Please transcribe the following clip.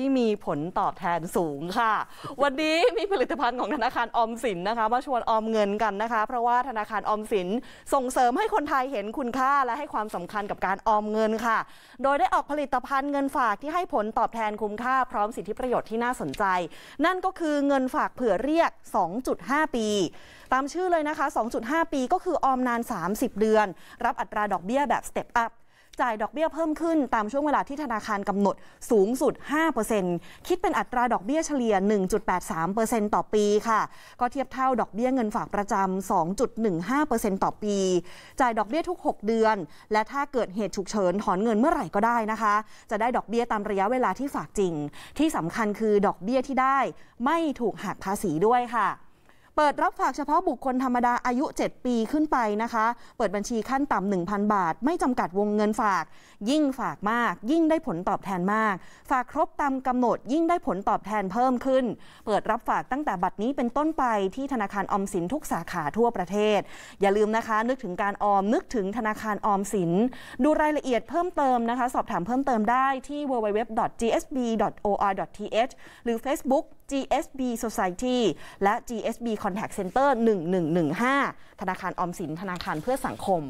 ที่มีผลตอบแทนสูงค่ะ วันนี้มีผลิตภัณฑ์ของธนาคาร ออมสินนะคะ มาชวนออมเงินกันนะคะเพราะว่าธนาคารออมสินส่งเสริมให้คนไทยเห็นคุณค่าและให้ความสำคัญกับการออมเงินค่ะ โดยได้ออกผลิตภัณฑ์เงินฝากที่ให้ผลตอบแทนคุ้มค่า พร้อมสิทธิประโยชน์ที่น่าสนใจ นั่นก็คือเงินฝากเผื่อเรียก 2.5 ปี ตามชื่อเลยนะคะ 2.5 ปีก็คือออมนาน 30 เดือน รับอัตราดอกเบี้ยแบบสเต็ปอัพจ่ายดอกเบี้ยเพิ่มขึ้นตามช่วงเวลาที่ธนาคารกำหนด สูงสุด 5%คิดเป็นอัตราดอกเบี้ยเฉลี่ย 1.83%ต่อปีค่ะ ก็เทียบเท่าดอกเบี้ยเงินฝากประจำ 2.15%ต่อปี จ่ายดอกเบี้ยทุก 6 เดือน และถ้าเกิดเหตุฉุกเฉินถอนเงินเมื่อไหร่ก็ได้นะคะ จะได้ดอกเบี้ยตามระยะเวลาที่ฝากจริง ที่สำคัญคือดอกเบี้ยที่ได้ ไม่ถูกหักภาษีด้วยค่ะเปิดรับฝากเฉพาะบุคคลธรรมดา อายุ 7 ปีขึ้นไปนะคะ เปิดบัญชีขั้นต่ำ1,000 บาทไม่จำกัดวงเงินฝาก ยิ่งฝากมากยิ่งได้ผลตอบแทนมาก ฝากครบตามกำหนดยิ่งได้ผลตอบแทนเพิ่มขึ้น เปิดรับฝากตั้งแต่บัดนี้เป็นต้นไปที่ธนาคารออมสินทุกสาขาทั่วประเทศ อย่าลืมนะคะนึกถึงการออมนึกถึงธนาคารออมสิน ดูรายละเอียดเพิ่มเติมนะคะ สอบถามเพิ่มเติมได้ที่ www.gsb.or.th หรือ Facebook GSB Society และ GSB Contact Center 1115 ธนาคารออมสิน ธนาคารเพื่อสังคม